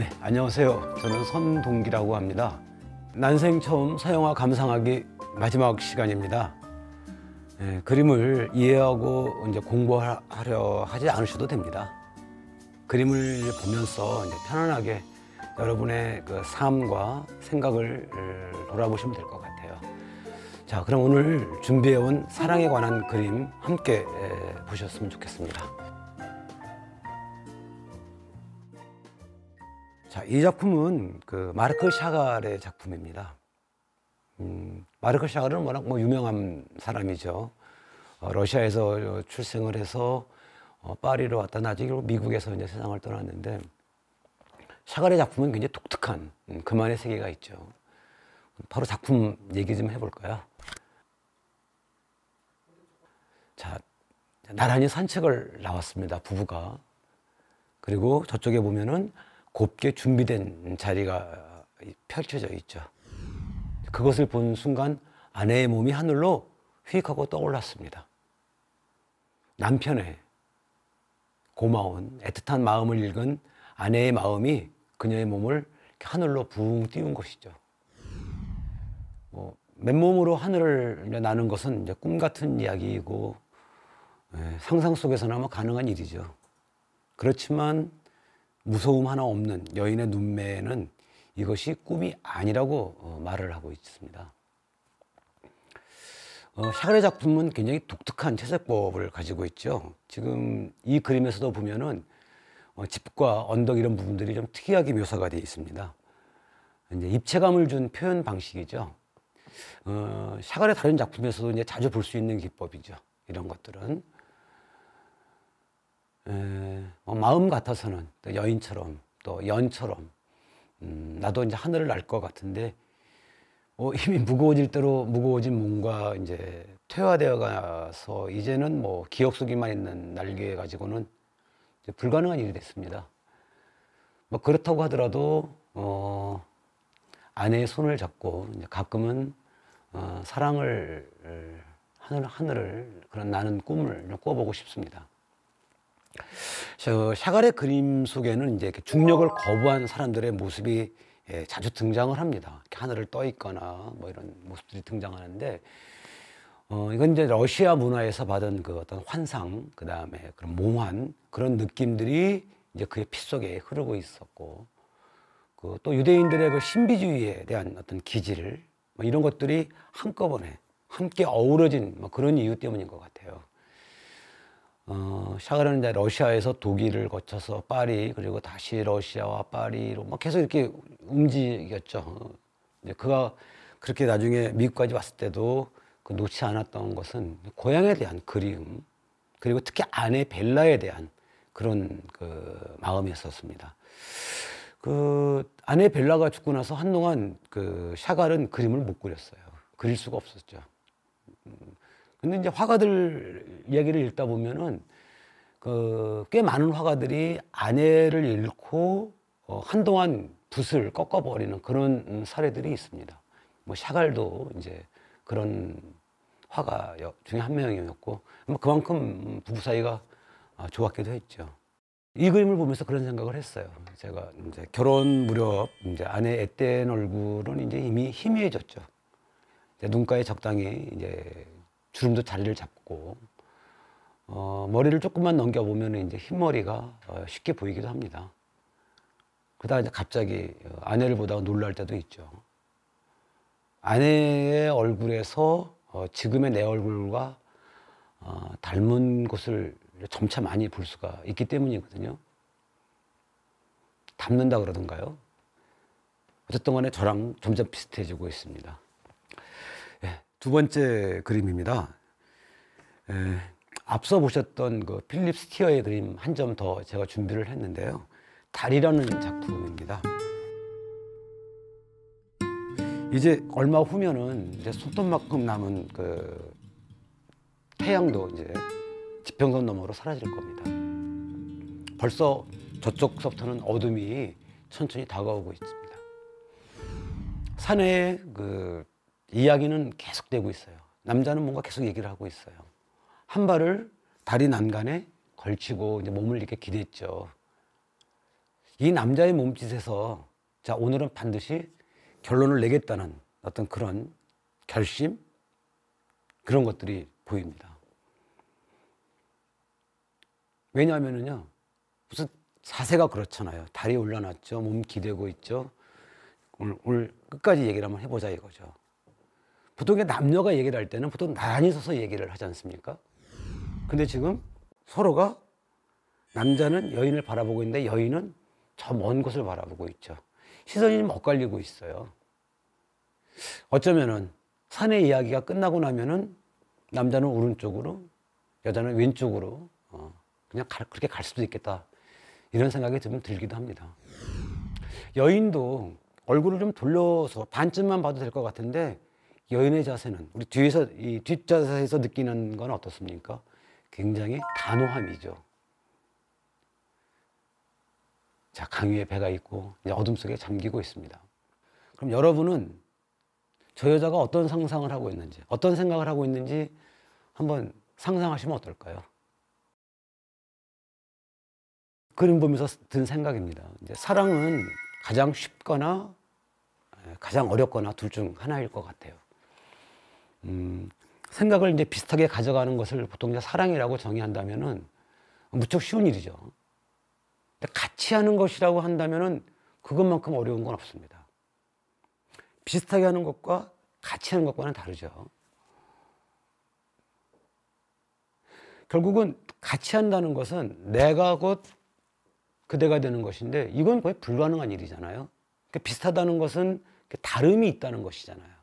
네, 안녕하세요. 저는 선동기라고 합니다. 난생 처음 서영화 감상하기 마지막 시간입니다. 네, 그림을 이해하고 이제 공부하려 하지 않으셔도 됩니다. 그림을 보면서 이제 편안하게 여러분의 그 삶과 생각을 어, 돌아보시면 될 것 같아요. 자, 그럼 오늘 준비해온 사랑에 관한 그림 함께 보셨으면 좋겠습니다. 자, 이 작품은 그 마르크 샤갈의 작품입니다. 음, 마르크 샤갈은 워낙 뭐 유명한 사람이죠. 어, 러시아에서 출생을 해서 어, 파리로 왔다 나중에 미국에서 이제 세상을 떠났는데 샤갈의 작품은 굉장히 독특한 음, 그만의 세계가 있죠. 바로 작품 얘기 좀 해볼까요? 자, 나란히 산책을 나왔습니다. 부부가. 그리고 저쪽에 보면은 곱게 준비된 자리가 펼쳐져 있죠. 그것을 본 순간 아내의 몸이 하늘로 휙하고 떠올랐습니다. 남편의 고마운 애틋한 마음을 읽은 아내의 마음이 그녀의 몸을 하늘로 붕 띄운 것이죠. 뭐 맨몸으로 하늘을 나는 것은 이제 꿈 같은 이야기이고 예, 상상 속에서나마 가능한 일이죠. 그렇지만 무서움 하나 없는 여인의 눈매는 이것이 꿈이 아니라고 어, 말을 하고 있습니다. 어, 샤그레 작품은 굉장히 독특한 채색법을 가지고 있죠. 지금 이 그림에서도 보면은 어, 집과 언덕 이런 부분들이 좀 특이하게 묘사가 되어 있습니다. 이제 입체감을 준 표현 방식이죠. 어, 샤갈의 다른 작품에서도 이제 자주 볼 수 있는 기법이죠. 이런 것들은. 에, 예, 뭐 마음 같아서는 또 여인처럼 또 연처럼 음, 나도 이제 하늘을 날 것 같은데 어, 힘이 무거워질 대로 무거워진 몸과 이제 퇴화되어 가서 이제는 뭐 기억 속에만 있는 날개 가지고는 불가능한 일이 됐습니다. 뭐 그렇다고 하더라도 어, 아내의 손을 잡고 가끔은 어, 사랑을 하늘 하늘을 그런 나는 꿈을 꿔보고 싶습니다. 저 샤갈의 그림 속에는 이제 중력을 거부한 사람들의 모습이 예, 자주 등장을 합니다. 하늘을 떠 있거나 뭐 이런 모습들이 등장하는데 어, 이건 이제 러시아 문화에서 받은 그 어떤 환상, 그 다음에 그런 몽환 그런 느낌들이 이제 그의 피 속에 흐르고 있었고 그또 유대인들의 그 신비주의에 대한 어떤 기질 뭐 이런 것들이 한꺼번에 함께 어우러진 뭐 그런 이유 때문인 것 같아요. 어, 샤가르는 이제 러시아에서 독일을 거쳐서 파리 그리고 다시 러시아와 파리로 막 계속 이렇게 움직였죠. 이제 그가 그렇게 나중에 미국까지 왔을 때도 그 놓지 않았던 것은 고향에 대한 그리움 그리고 특히 아내 벨라에 대한 그런 그 마음이었었습니다. 그 아내 벨라가 죽고 나서 한동안 그 샤갈은 그림을 못 그렸어요. 그릴 수가 없었죠. 음, 근데 이제 화가들 얘기를 읽다 보면은 그 꽤 많은 화가들이 아내를 잃고 어 한동안 붓을 꺾어버리는 그런 사례들이 있습니다. 뭐 샤갈도 이제 그런 화가 중에 한 명이었고 그만큼 부부 사이가 아, 좋았기도 했죠. 이 그림을 보면서 그런 생각을 했어요. 제가 이제 결혼 무렵 이제 아내 앳된 얼굴은 이제 이미 희미해졌죠. 이제 눈가에 적당히 이제 주름도 자리를 잡고 어, 머리를 조금만 넘겨보면 이제 흰머리가 어, 쉽게 보이기도 합니다. 그러다 이제 갑자기 어, 아내를 보다가 놀랄 때도 있죠. 아내의 얼굴에서 어, 지금의 내 얼굴과 어, 닮은 곳을 점차 많이 볼 수가 있기 때문이거든요. 닮는다 그러던가요? 어쨌든 간에 저랑 점점 비슷해지고 있습니다. 예, 두 번째 그림입니다. 에, 앞서 보셨던 그 필립 스티어의 그림 한 점 더 제가 준비를 했는데요. 달이라는 작품입니다. 이제 얼마 후면은 이제 손톱만큼 남은 그 태양도 이제 지평선 너머로 사라질 겁니다. 벌써 저쪽서부터는 어둠이 천천히 다가오고 있습니다. 산에 그 이야기는 계속되고 있어요. 남자는 뭔가 계속 얘기를 하고 있어요. 한 발을 다리 난간에 걸치고 이제 몸을 이렇게 기댔죠. 이 남자의 몸짓에서 자, 오늘은 반드시 결론을 내겠다는 어떤 그런 결심 그런 것들이 보입니다. 왜냐하면요 무슨 자세가 그렇잖아요. 다리 올라놨죠몸 기대고 있죠. 오늘, 오늘 끝까지 얘기를 한번 해보자 이거죠. 보통 남녀가 얘기를 할 때는 보통 나뉘어서 얘기를 하지 않습니까? 근데 지금 서로가 남자는 여인을 바라보고 있는데 여인은 저 먼 곳을 바라보고 있죠. 시선이 좀 엇갈리고 있어요. 어쩌면은 산의 이야기가 끝나고 나면은 남자는 오른쪽으로 여자는 왼쪽으로 어, 그냥 가, 그렇게 갈 수도 있겠다 이런 생각이 좀 들기도 합니다. 여인도 얼굴을 좀 돌려서 반쯤만 봐도 될 것 같은데 여인의 자세는 우리 뒤에서 이 뒷자세에서 느끼는 건 어떻습니까? 굉장히 단호함이죠. 자, 강유의 배가 있고 어둠 속에 잠기고 있습니다. 그럼 여러분은 저 여자가 어떤 상상을 하고 있는지, 어떤 생각을 하고 있는지 한번 상상하시면 어떨까요? 그림 보면서 든 생각입니다. 이제 사랑은 가장 쉽거나 예, 가장 어렵거나 둘 중 하나일 것 같아요. 음, 생각을 이제 비슷하게 가져가는 것을 보통 이제 사랑이라고 정의한다면은 무척 쉬운 일이죠. 근데 같이 하는 것이라고 한다면은 그것만큼 어려운 건 없습니다. 비슷하게 하는 것과 같이 하는 것과는 다르죠. 결국은 같이 한다는 것은 내가 곧 그대가 되는 것인데 이건 거의 불가능한 일이잖아요. 그러니까 비슷하다는 것은 다름이 있다는 것이잖아요.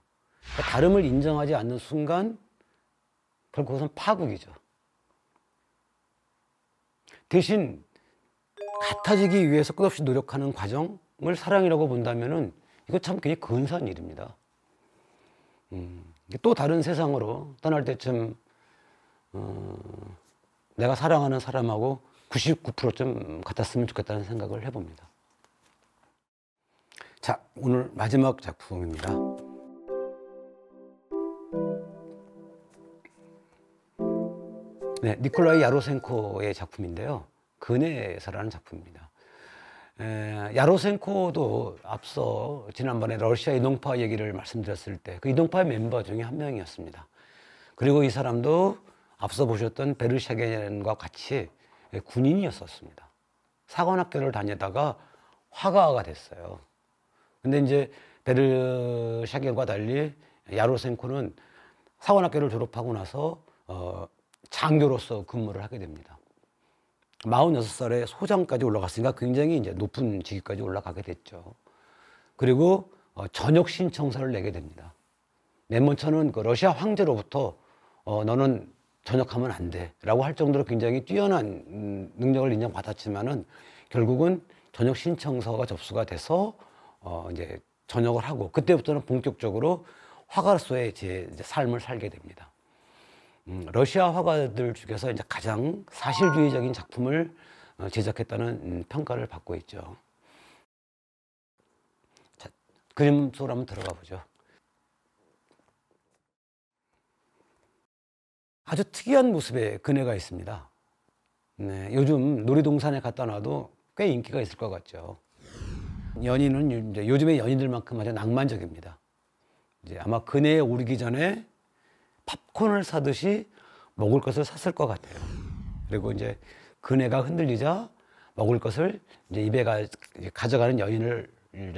그러니까 다름을 인정하지 않는 순간 결국 그것은 파국이죠. 대신 같아지기 위해서 끝없이 노력하는 과정을 사랑이라고 본다면 이거 참 굉장히 근사한 일입니다. 음, 또 다른 세상으로 떠날 때쯤 어, 내가 사랑하는 사람하고 99%쯤 같았으면 좋겠다는 생각을 해봅니다. 자, 오늘 마지막 작품입니다. 네, 니콜라이 야로센코의 작품인데요. 근혜사라는 작품입니다. 에, 야로센코도 앞서 지난번에 러시아 이동파 얘기를 말씀드렸을 때 그 이동파 멤버 중에 한 명이었습니다. 그리고 이 사람도 앞서 보셨던 베르샤겐과 같이 군인이었었습니다. 사관학교를 다니다가 화가가 됐어요. 근데 이제 베르샤겐과 달리 야로센코는 사관학교를 졸업하고 나서 어, 장교로서 근무를 하게 됩니다. 46살에 소장까지 올라갔으니까 굉장히 이제 높은 직위까지 올라가게 됐죠. 그리고 어, 전역 신청서를 내게 됩니다. 맨먼처는 그 러시아 황제로부터 어, 너는 전역하면 안 돼라고 할 정도로 굉장히 뛰어난 음, 능력을 인정받았지만은 결국은 전역 신청서가 접수가 돼서 어, 이제 전역을 하고 그때부터는 본격적으로 화가로서의 제, 제 삶을 살게 됩니다. 음, 러시아 화가들 중에서 이제 가장 사실주의적인 작품을 어, 제작했다는 음, 평가를 받고 있죠. 자, 그림 속으로 한번 들어가 보죠. 아주 특이한 모습의 그네가 있습니다. 네, 요즘 놀이동산에 갖다 놔도 꽤 인기가 있을 것 같죠. 연인은 요즘의 연인들만큼 아주 낭만적입니다. 이제 아마 그네에 오르기 전에 팝콘을 사듯이 먹을 것을 샀을 것 같아요. 그리고 이제 그네가 흔들리자 먹을 것을 이제 입에 가, 가져가는 여인을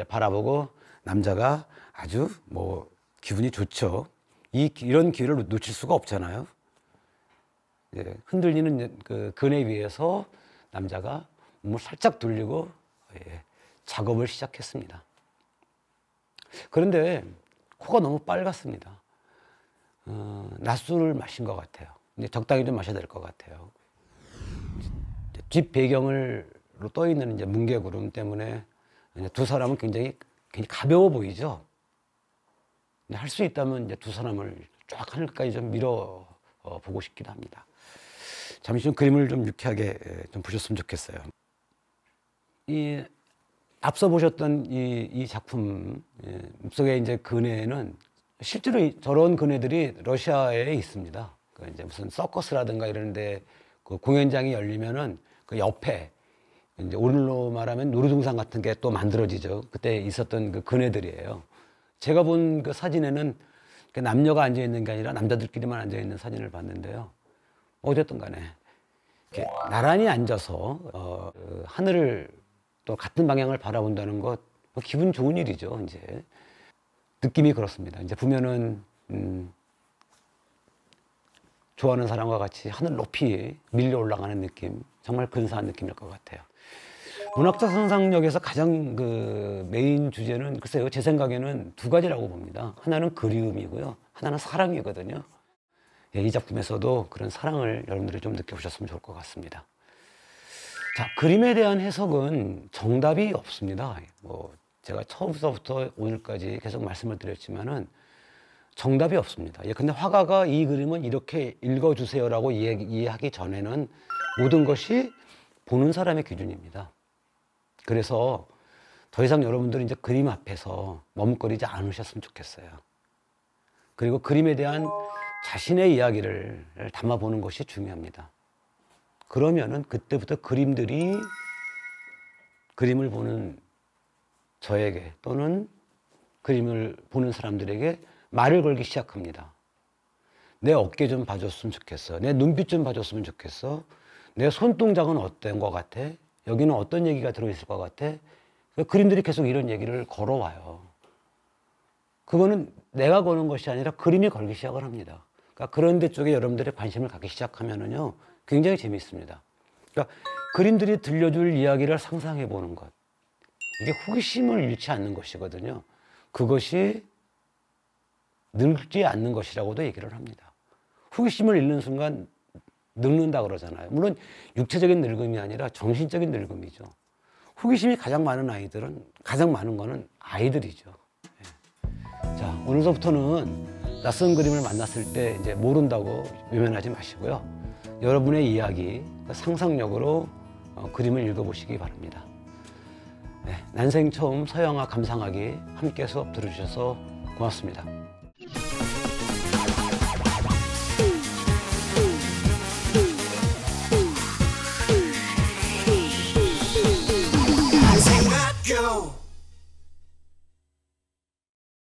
바라보고 남자가 아주 뭐 기분이 좋죠. 이, 이런 기회를 놓칠 수가 없잖아요. 예, 흔들리는 그 근에 비해서 남자가 몸을 살짝 돌리고 예, 작업을 시작했습니다. 그런데 코가 너무 빨갛습니다. 어, 낮술을 마신 것 같아요. 근데 적당히 좀 마셔야 될 것 같아요. 뒷배경으로떠 있는 이제 뭉게구름 때문에 두 사람은 굉장히 굉장히 가벼워 보이죠. 할 수 있다면 이제 두 사람을 쫙 하늘까지 좀 밀어 어, 보고 싶기도 합니다. 잠시 좀 그림을 좀 유쾌하게 예, 좀 보셨으면 좋겠어요. 이 앞서 보셨던 이, 이 작품 예, 속에 이제 근에는 실제로 저런 그네들이 러시아에 있습니다. 그 이제 무슨 서커스라든가 이런데 그 공연장이 열리면은 그 옆에 이제 오늘로 말하면 누르동산 같은 게 또 만들어지죠. 그때 있었던 그 그네들이에요. 제가 본 그 사진에는 그 남녀가 앉아 있는 게 아니라 남자들끼리만 앉아 있는 사진을 봤는데요. 어쨌든 간에 이렇게 나란히 앉아서 어, 그 하늘을 또 같은 방향을 바라본다는 것뭐 기분 좋은 일이죠. 이제 느낌이 그렇습니다. 이제 보면은 음, 좋아하는 사람과 같이 하늘 높이 밀려 올라가는 느낌, 정말 근사한 느낌일 것 같아요. 문학자 상상력에서 가장 그 메인 주제는 글쎄요, 제 생각에는 두 가지라고 봅니다. 하나는 그리움이고요, 하나는 사랑이거든요. 예, 이 작품에서도 그런 사랑을 여러분들이 좀 느껴보셨으면 좋을 것 같습니다. 자, 그림에 대한 해석은 정답이 없습니다. 뭐 제가 처음부터 오늘까지 계속 말씀을 드렸지만은 정답이 없습니다. 예, 근데 화가가 이 그림은 이렇게 읽어주세요라고 이야하기 전에는 모든 것이 보는 사람의 기준입니다. 그래서 더 이상 여러분들은 이제 그림 앞에서 머뭇거리지 않으셨으면 좋겠어요. 그리고 그림에 대한 자신의 이야기를 담아보는 것이 중요합니다. 그러면은 그때부터 그림들이 그림을 보는 저에게 또는 그림을 보는 사람들에게 말을 걸기 시작합니다. 내 어깨 좀 봐줬으면 좋겠어. 내 눈빛 좀 봐줬으면 좋겠어. 내 손동작은 어떤 것 같아? 여기는 어떤 얘기가 들어있을 것 같아? 그 그림들이 계속 이런 얘기를 걸어와요. 그거는 내가 거는 것이 아니라 그림이 걸기 시작을 합니다. 그러니까 그런 데 쪽에 여러분들의 관심을 갖기 시작하면은요, 굉장히 재미있습니다. 그러니까 그림들이 들려줄 이야기를 상상해 보는 것. 이게 호기심을 잃지 않는 것이거든요. 그것이 늙지 않는 것이라고도 얘기를 합니다. 호기심을 잃는 순간 늙는다 그러잖아요. 물론 육체적인 늙음이 아니라 정신적인 늙음이죠. 호기심이 가장 많은 아이들은 가장 많은 거는 아이들이죠. 예. 자 오늘서부터는 낯선 그림을 만났을 때 이제 모른다고 외면하지 마시고요. 여러분의 이야기 상상력으로 어, 그림을 읽어보시기 바랍니다. 네, 난생 처음 서양화 감상하기 함께 수업 들어주셔서 고맙습니다.